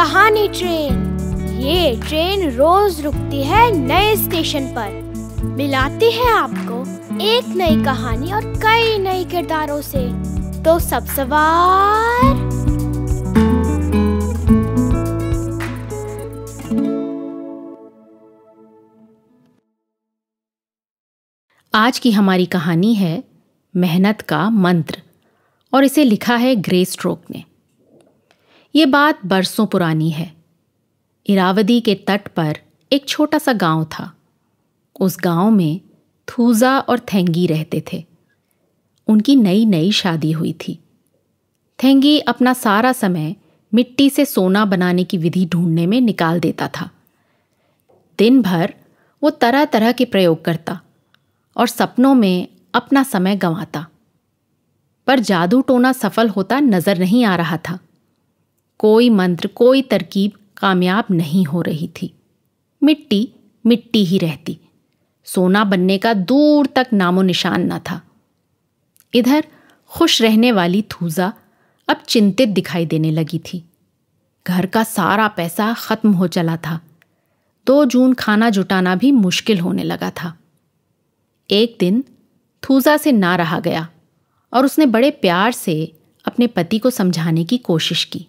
कहानी ट्रेन ये ट्रेन रोज रुकती है नए स्टेशन पर मिलाती है आपको एक नई कहानी और कई नए किरदारों से तो सब सवार आज की हमारी कहानी है मेहनत का मंत्र और इसे लिखा है ग्रे स्ट्रोक ने ये बात बरसों पुरानी है इरावदी के तट पर एक छोटा सा गांव था उस गांव में थूजा और थेंगी रहते थे उनकी नई नई शादी हुई थी थेंगी अपना सारा समय मिट्टी से सोना बनाने की विधि ढूंढने में निकाल देता था दिन भर वो तरह तरह के प्रयोग करता और सपनों में अपना समय गंवाता पर जादू टोना सफल होता नजर नहीं आ रहा था कोई मंत्र कोई तरकीब कामयाब नहीं हो रही थी मिट्टी मिट्टी ही रहती सोना बनने का दूर तक नामो निशान न था इधर खुश रहने वाली थूजा अब चिंतित दिखाई देने लगी थी घर का सारा पैसा खत्म हो चला था दो जून खाना जुटाना भी मुश्किल होने लगा था एक दिन थूजा से ना रहा गया और उसने बड़े प्यार से अपने पति को समझाने की कोशिश की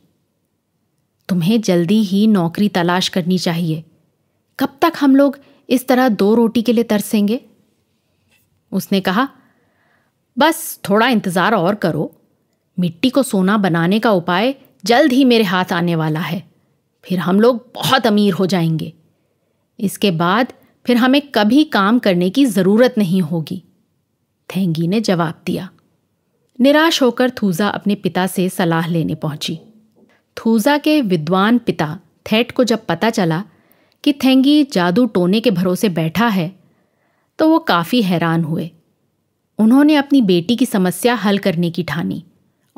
तुम्हें जल्दी ही नौकरी तलाश करनी चाहिए कब तक हम लोग इस तरह दो रोटी के लिए तरसेंगे उसने कहा बस थोड़ा इंतज़ार और करो मिट्टी को सोना बनाने का उपाय जल्द ही मेरे हाथ आने वाला है फिर हम लोग बहुत अमीर हो जाएंगे इसके बाद फिर हमें कभी काम करने की ज़रूरत नहीं होगी थेंगी ने जवाब दिया निराश होकर थूजा अपने पिता से सलाह लेने पहुंची थूजा के विद्वान पिता थेट को जब पता चला कि थेंगी जादू टोने के भरोसे बैठा है तो वो काफ़ी हैरान हुए उन्होंने अपनी बेटी की समस्या हल करने की ठानी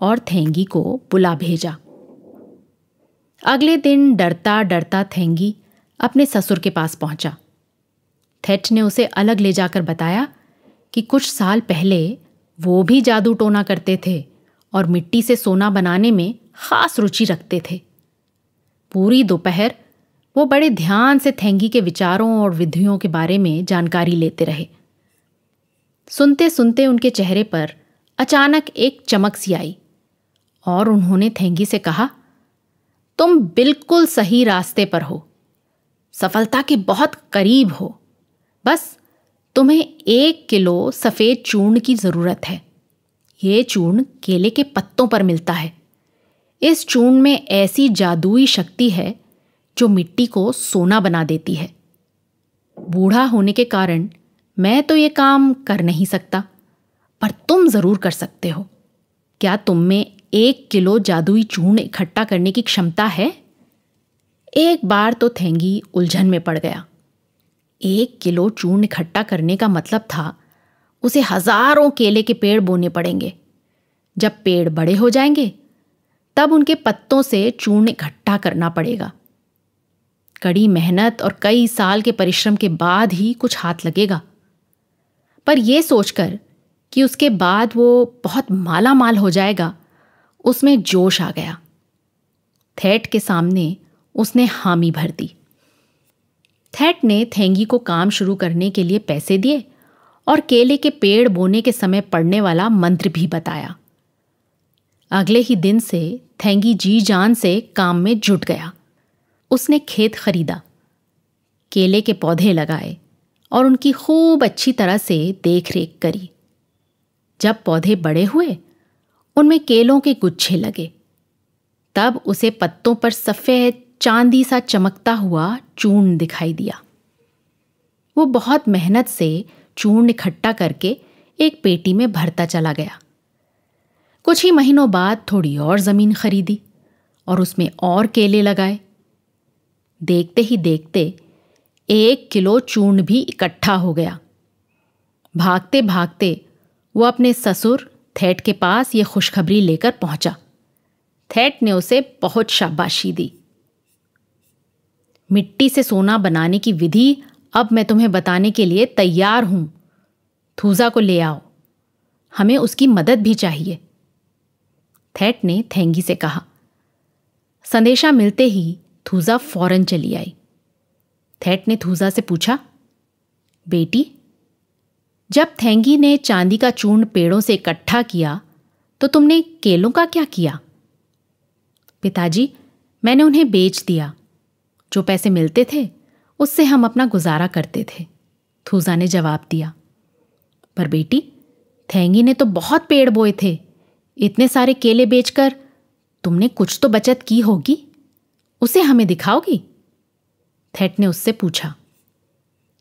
और थेंगी को बुला भेजा अगले दिन डरता डरता थेंगी अपने ससुर के पास पहुंचा थेट ने उसे अलग ले जाकर बताया कि कुछ साल पहले वो भी जादू टोना करते थे और मिट्टी से सोना बनाने में खास रुचि रखते थे पूरी दोपहर वो बड़े ध्यान से थेंगी के विचारों और विधियों के बारे में जानकारी लेते रहे सुनते सुनते उनके चेहरे पर अचानक एक चमक सी आई और उन्होंने थेंगी से कहा तुम बिल्कुल सही रास्ते पर हो सफलता के बहुत करीब हो बस तुम्हें एक किलो सफ़ेद चूर्ण की ज़रूरत है ये चूर्ण केले के पत्तों पर मिलता है इस चूर्ण में ऐसी जादुई शक्ति है जो मिट्टी को सोना बना देती है बूढ़ा होने के कारण मैं तो ये काम कर नहीं सकता पर तुम ज़रूर कर सकते हो क्या तुम में एक किलो जादुई चूर्ण इकट्ठा करने की क्षमता है एक बार तो थेंगी उलझन में पड़ गया एक किलो चूर्ण इकट्ठा करने का मतलब था उसे हजारों केले के पेड़ बोने पड़ेंगे जब पेड़ बड़े हो जाएंगे तब उनके पत्तों से चूर्ण इकट्ठा करना पड़ेगा कड़ी मेहनत और कई साल के परिश्रम के बाद ही कुछ हाथ लगेगा पर यह सोचकर कि उसके बाद वो बहुत माला माल हो जाएगा उसमें जोश आ गया थैट के सामने उसने हामी भर दी थैट ने थेंगी को काम शुरू करने के लिए पैसे दिए और केले के पेड़ बोने के समय पड़ने वाला मंत्र भी बताया अगले ही दिन से थेंगी जी जान से काम में जुट गया उसने खेत खरीदा केले के पौधे लगाए और उनकी खूब अच्छी तरह से देख रेख करी जब पौधे बड़े हुए उनमें केलों के गुच्छे लगे तब उसे पत्तों पर सफ़ेद चांदी सा चमकता हुआ चूर्ण दिखाई दिया वो बहुत मेहनत से चूर्ण इकट्ठा करके एक पेटी में भरता चला गया कुछ ही महीनों बाद थोड़ी और ज़मीन खरीदी और उसमें और केले लगाए देखते ही देखते एक किलो चूर्ण भी इकट्ठा हो गया भागते भागते वो अपने ससुर थैट के पास ये खुशखबरी लेकर पहुंचा थैट ने उसे बहुत शाबाशी दी मिट्टी से सोना बनाने की विधि अब मैं तुम्हें बताने के लिए तैयार हूं थूजा को ले आओ हमें उसकी मदद भी चाहिए थैट ने थैंगी से कहा संदेशा मिलते ही थूजा फौरन चली आई थैट ने थूजा से पूछा बेटी जब थैंगी ने चांदी का चूर्ण पेड़ों से इकट्ठा किया तो तुमने केलों का क्या किया पिताजी मैंने उन्हें बेच दिया जो पैसे मिलते थे उससे हम अपना गुजारा करते थे थूजा ने जवाब दिया पर बेटी थैंगी ने तो बहुत पेड़ बोए थे इतने सारे केले बेचकर तुमने कुछ तो बचत की होगी उसे हमें दिखाओगी थेट ने उससे पूछा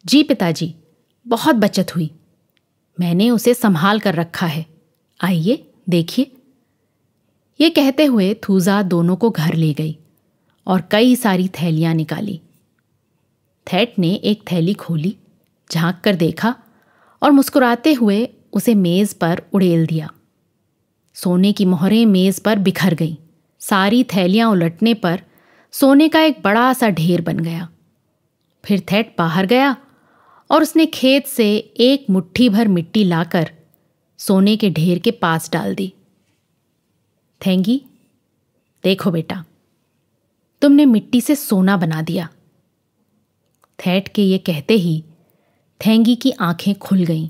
जी पिताजी बहुत बचत हुई मैंने उसे संभाल कर रखा है आइए देखिए ये कहते हुए थूजा दोनों को घर ले गई और कई सारी थैलियां निकाली थैट ने एक थैली खोली झांक कर देखा और मुस्कुराते हुए उसे मेज़ पर उड़ेल दिया सोने की मोहरें मेज पर बिखर गईं सारी थैलियां उलटने पर सोने का एक बड़ा सा ढेर बन गया फिर थैट बाहर गया और उसने खेत से एक मुट्ठी भर मिट्टी लाकर सोने के ढेर के पास डाल दी थैंगी देखो बेटा तुमने मिट्टी से सोना बना दिया थैट के ये कहते ही थैंगी की आंखें खुल गईं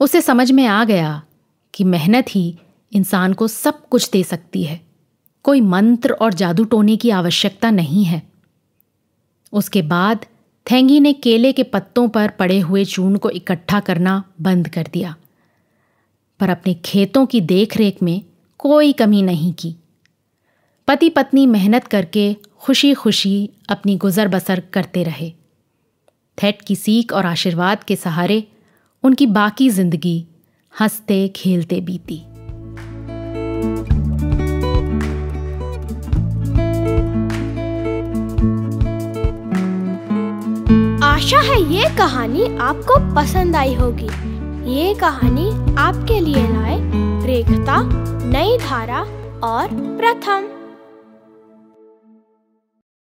उसे समझ में आ गया कि मेहनत ही इंसान को सब कुछ दे सकती है कोई मंत्र और जादू टोने की आवश्यकता नहीं है उसके बाद थेंगी ने केले के पत्तों पर पड़े हुए चून को इकट्ठा करना बंद कर दिया पर अपने खेतों की देखरेख में कोई कमी नहीं की पति पत्नी मेहनत करके खुशी खुशी अपनी गुजर बसर करते रहे थेट की सीख और आशीर्वाद के सहारे उनकी बाकी जिंदगी हंसते खेलते बीती आशा है ये कहानी आपको पसंद आई होगी ये कहानी आपके लिए लाए रेखता नई धारा और प्रथम